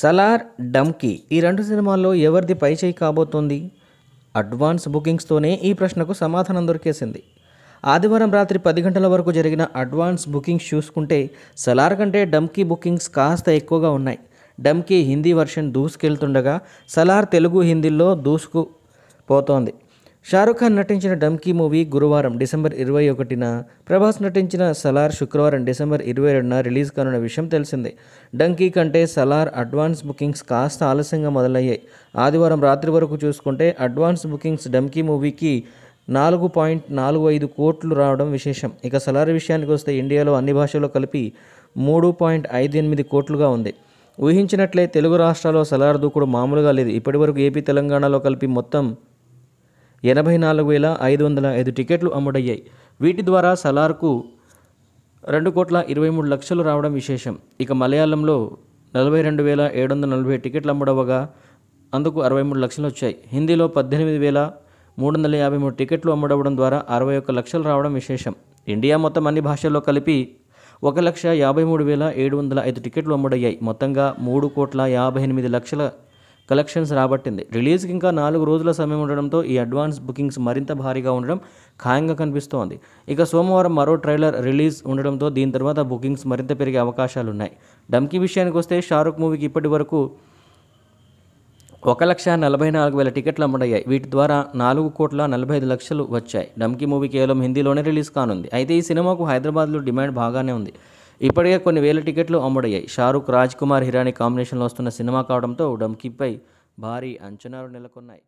సలార్ డమ్కీ ఈ రెండు సినిమాల్లో ఎవరిది పై చేయి కాబోతోంది అడ్వాన్స్ బుకింగ్స్తోనే ఈ ప్రశ్నకు సమాధానం దొరికేసింది ఆదివారం రాత్రి పది గంటల వరకు జరిగిన అడ్వాన్స్ బుకింగ్స్ చూసుకుంటే సలార్ కంటే డమ్కీ బుకింగ్స్ కాస్త ఎక్కువగా ఉన్నాయి డమ్కీ హిందీ వర్షన్ దూసుకెళ్తుండగా సలార్ తెలుగు హిందీలో దూసుకు పోతోంది షారుఖ్ ఖాన్ నటించిన డమ్కీ మూవీ గురువారం డిసెంబర్ ఇరవై ఒకటిన ప్రభాస్ నటించిన సలార్ శుక్రవారం డిసెంబర్ ఇరవై రెండున రిలీజ్ కానున్న విషయం తెలిసిందే డంకీ కంటే సలార్ అడ్వాన్స్ బుకింగ్స్ కాస్త ఆలస్యంగా మొదలయ్యాయి ఆదివారం రాత్రి వరకు చూసుకుంటే అడ్వాన్స్ బుకింగ్స్ డమ్కీ మూవీకి నాలుగు పాయింట్ నాలుగు ఐదు కోట్లు రావడం విశేషం ఇక సలార్ విషయానికి వస్తే ఇండియాలో అన్ని భాషల్లో కలిపి మూడు పాయింట్ ఐదు ఎనిమిది కోట్లుగా ఉంది ఊహించినట్లే తెలుగు రాష్ట్రాల్లో సలార్ దూకుడు మామూలుగా లేదు ఇప్పటివరకు ఏపీ తెలంగాణలో కలిపి మొత్తం ఎనభై నాలుగు వేల ఐదు వందల ఐదు టికెట్లు అమ్ముడయ్యాయి వీటి ద్వారా సలార్కు రెండు కోట్ల ఇరవై మూడు లక్షలు రావడం విశేషం ఇక మలయాళంలో నలభై రెండు వేల ఏడు వందల నలభై టికెట్లు అమ్ముడవగా అందుకు అరవై మూడు లక్షలు వచ్చాయి హిందీలో పద్దెనిమిది వేల మూడు వందల యాభై మూడు టికెట్లు అమ్ముడవడం ద్వారా అరవై ఒక్క లక్షలు రావడం విశేషం ఇండియా మొత్తం అన్ని భాషల్లో కలిపి ఒక లక్ష యాభై మూడు వేల ఏడు వందల ఐదు టికెట్లు అమ్ముడయ్యాయి మొత్తంగా మూడు కోట్ల యాభై ఎనిమిది లక్షల కలెక్షన్స్ రాబట్టింది రిలీజ్కి ఇంకా నాలుగు రోజుల సమయం ఉండడంతో ఈ అడ్వాన్స్ బుకింగ్స్ మరింత భారీగా ఉండడం ఖాయంగా కనిపిస్తోంది ఇక సోమవారం మరో ట్రైలర్ రిలీజ్ ఉండడంతో దీని తర్వాత బుకింగ్స్ మరింత పెరిగే అవకాశాలు ఉన్నాయి డమ్కీ విషయానికి వస్తే షారుఖ్ మూవీకి ఇప్పటి వరకు ఒక లక్ష నలభై నాలుగు వేల టికెట్లు అమ్మడయ్యాయి వీటి ద్వారా నాలుగు కోట్ల నలభై ఐదు లక్షలు వచ్చాయి డమ్కీ మూవీ కేవలం హిందీలోనే రిలీజ్ కానుంది అయితే ఈ సినిమాకు హైదరాబాద్లో డిమాండ్ బాగానే ఉంది ఇప్పటికే కొన్ని వేల టికెట్లు అమ్ముడయ్యాయి షారుఖ్ రాజ్ కుమార్ హిరాని కాంబినేషన్లో వస్తున్న సినిమా కావడంతో డమ్కీపై భారీ అంచనాలు నెలకొన్నాయి